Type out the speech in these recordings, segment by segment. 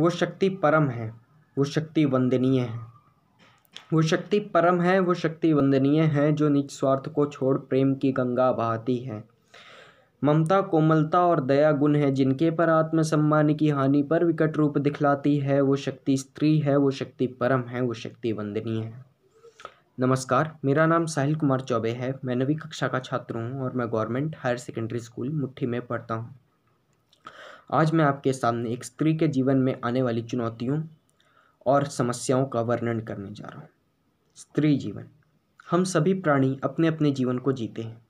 वो शक्ति परम है वो शक्ति वंदनीय है वो शक्ति परम है वो शक्ति वंदनीय है जो निज स्वार्थ को छोड़ प्रेम की गंगा बहाती है ममता कोमलता और दया गुण है जिनके पर आत्मसम्मान की हानि पर विकट रूप दिखलाती है वो शक्ति स्त्री है वो शक्ति परम है वो शक्ति वंदनीय है नमस्कार मेरा नाम साहिल कुमार चौबे है मैं नवी कक्षा का छात्र हूँ और मैं गवर्नमेंट हायर सेकेंडरी स्कूल मुट्ठी में पढ़ता हूँ आज मैं आपके सामने एक स्त्री के जीवन में आने वाली चुनौतियों और समस्याओं का वर्णन करने जा रहा हूँ स्त्री जीवन हम सभी प्राणी अपने अपने जीवन को जीते हैं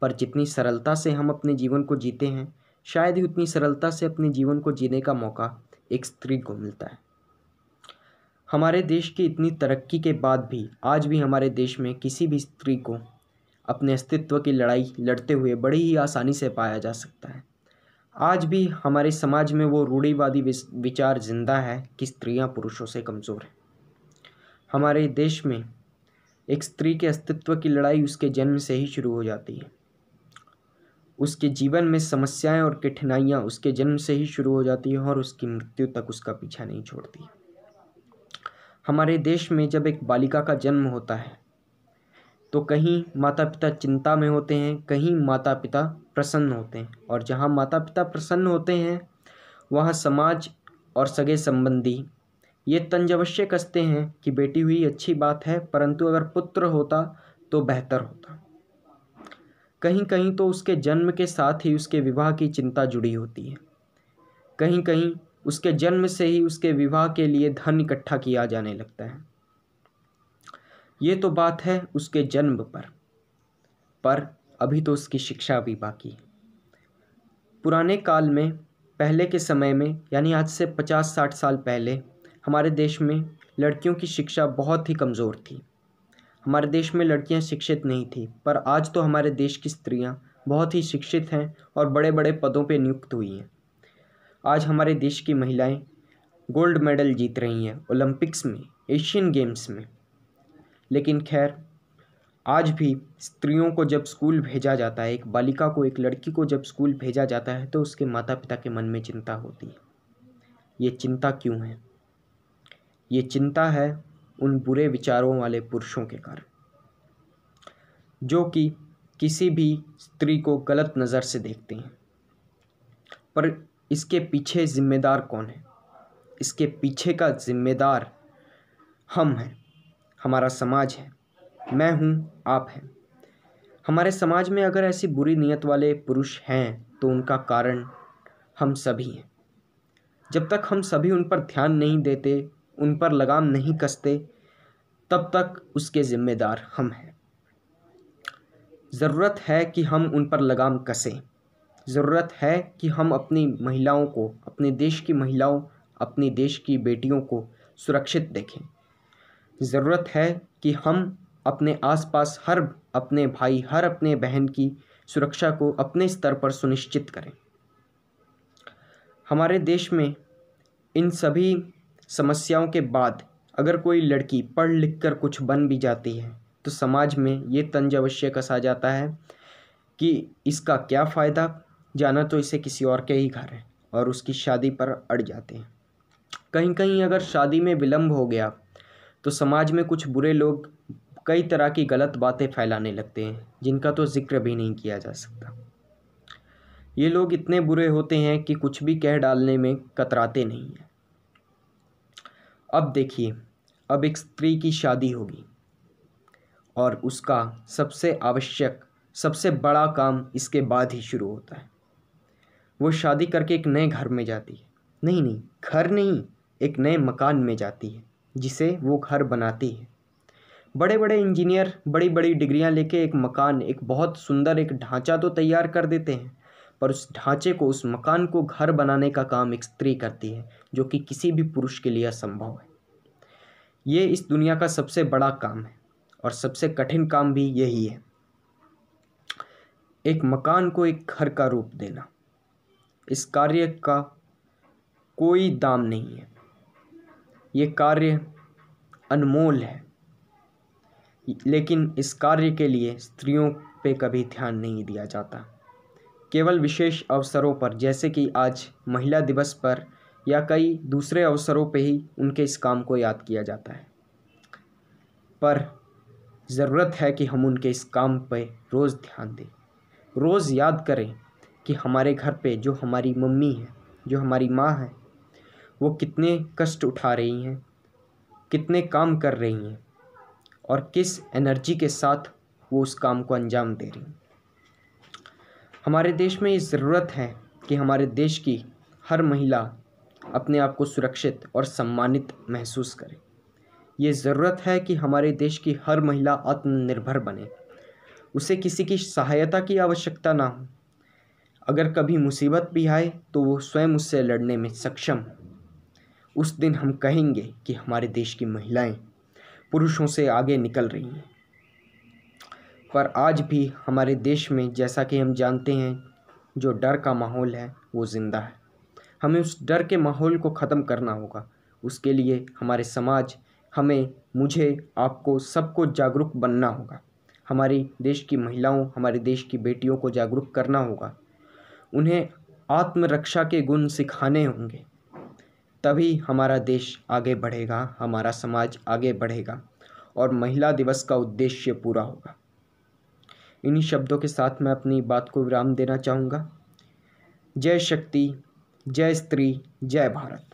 पर जितनी सरलता से हम अपने जीवन को जीते हैं शायद ही उतनी सरलता से अपने जीवन को जीने का मौका एक स्त्री को मिलता है हमारे देश की इतनी तरक्की के बाद भी आज भी हमारे देश में किसी भी स्त्री को अपने अस्तित्व की लड़ाई लड़ते हुए बड़ी ही आसानी से पाया जा सकता है आज भी हमारे समाज में वो रूढ़ीवादी विचार जिंदा है कि स्त्रियां पुरुषों से कमज़ोर हैं हमारे देश में एक स्त्री के अस्तित्व की लड़ाई उसके जन्म से ही शुरू हो जाती है उसके जीवन में समस्याएं और कठिनाइयां उसके जन्म से ही शुरू हो जाती है और उसकी मृत्यु तक उसका पीछा नहीं छोड़ती हमारे देश में जब एक बालिका का जन्म होता है तो कहीं माता पिता चिंता में होते हैं कहीं माता पिता प्रसन्न होते हैं और जहाँ माता पिता प्रसन्न होते हैं वहाँ समाज और सगे संबंधी ये तंज अवश्य कसते हैं कि बेटी हुई अच्छी बात है परंतु अगर पुत्र होता तो बेहतर होता कहीं कहीं तो उसके जन्म के साथ ही उसके विवाह की चिंता जुड़ी होती है कहीं कहीं उसके जन्म से ही उसके विवाह के लिए धन इकट्ठा किया जाने लगता है ये तो बात है उसके जन्म पर पर अभी तो उसकी शिक्षा भी बाकी है पुराने काल में पहले के समय में यानी आज से पचास साठ साल पहले हमारे देश में लड़कियों की शिक्षा बहुत ही कमज़ोर थी हमारे देश में लड़कियां शिक्षित नहीं थीं पर आज तो हमारे देश की स्त्रियां बहुत ही शिक्षित हैं और बड़े बड़े पदों पर नियुक्त हुई हैं आज हमारे देश की महिलाएं गोल्ड मेडल जीत रही हैं ओलंपिक्स में एशियन गेम्स में लेकिन खैर आज भी स्त्रियों को जब स्कूल भेजा जाता है एक बालिका को एक लड़की को जब स्कूल भेजा जाता है तो उसके माता पिता के मन में चिंता होती है ये चिंता क्यों है ये चिंता है उन बुरे विचारों वाले पुरुषों के कारण जो कि किसी भी स्त्री को गलत नज़र से देखते हैं पर इसके पीछे ज़िम्मेदार कौन है इसके पीछे का ज़िम्मेदार हम हैं हमारा समाज है मैं हूँ आप हैं हमारे समाज में अगर ऐसी बुरी नीयत वाले पुरुष हैं तो उनका कारण हम सभी हैं जब तक हम सभी उन पर ध्यान नहीं देते उन पर लगाम नहीं कसते तब तक उसके ज़िम्मेदार हम हैं ज़रूरत है कि हम उन पर लगाम कसें ज़रूरत है कि हम अपनी महिलाओं को अपने देश की महिलाओं अपनी देश की बेटियों को सुरक्षित देखें ज़रूरत है कि हम अपने आसपास हर अपने भाई हर अपने बहन की सुरक्षा को अपने स्तर पर सुनिश्चित करें हमारे देश में इन सभी समस्याओं के बाद अगर कोई लड़की पढ़ लिख कर कुछ बन भी जाती है तो समाज में ये तंज अवश्य कसा जाता है कि इसका क्या फ़ायदा जाना तो इसे किसी और के ही घर है और उसकी शादी पर अड़ जाते हैं कहीं कहीं अगर शादी में विलम्ब हो गया तो समाज में कुछ बुरे लोग कई तरह की गलत बातें फैलाने लगते हैं जिनका तो ज़िक्र भी नहीं किया जा सकता ये लोग इतने बुरे होते हैं कि कुछ भी कह डालने में कतराते नहीं हैं अब देखिए अब एक स्त्री की शादी होगी और उसका सबसे आवश्यक सबसे बड़ा काम इसके बाद ही शुरू होता है वो शादी करके एक नए घर में जाती है नहीं नहीं घर नहीं एक नए मकान में जाती है जिसे वो घर बनाती है बड़े बड़े इंजीनियर बड़ी बड़ी डिग्रियां लेके एक मकान एक बहुत सुंदर एक ढांचा तो तैयार कर देते हैं पर उस ढांचे को उस मकान को घर बनाने का काम एक स्त्री करती है जो कि किसी भी पुरुष के लिए असंभव है ये इस दुनिया का सबसे बड़ा काम है और सबसे कठिन काम भी यही है एक मकान को एक घर का रूप देना इस कार्य का कोई दाम नहीं है ये कार्य अनमोल है लेकिन इस कार्य के लिए स्त्रियों पे कभी ध्यान नहीं दिया जाता केवल विशेष अवसरों पर जैसे कि आज महिला दिवस पर या कई दूसरे अवसरों पे ही उनके इस काम को याद किया जाता है पर ज़रूरत है कि हम उनके इस काम पे रोज़ ध्यान दें रोज़ याद करें कि हमारे घर पे जो हमारी मम्मी है जो हमारी माँ है वो कितने कष्ट उठा रही हैं कितने काम कर रही हैं और किस एनर्जी के साथ वो उस काम को अंजाम दे रही हमारे देश में ये ज़रूरत है कि हमारे देश की हर महिला अपने आप को सुरक्षित और सम्मानित महसूस करे ये ज़रूरत है कि हमारे देश की हर महिला आत्मनिर्भर बने उसे किसी की सहायता की आवश्यकता ना हो अगर कभी मुसीबत भी आए तो वो स्वयं उससे लड़ने में सक्षम हो उस दिन हम कहेंगे कि हमारे देश की महिलाएं पुरुषों से आगे निकल रही हैं पर आज भी हमारे देश में जैसा कि हम जानते हैं जो डर का माहौल है वो ज़िंदा है हमें उस डर के माहौल को ख़त्म करना होगा उसके लिए हमारे समाज हमें मुझे आपको सबको जागरूक बनना होगा हमारी देश की महिलाओं हमारे देश की बेटियों को जागरूक करना होगा उन्हें आत्मरक्षा के गुण सिखाने होंगे तभी हमारा देश आगे बढ़ेगा हमारा समाज आगे बढ़ेगा और महिला दिवस का उद्देश्य पूरा होगा इन्हीं शब्दों के साथ मैं अपनी बात को विराम देना चाहूँगा जय शक्ति जय स्त्री जय भारत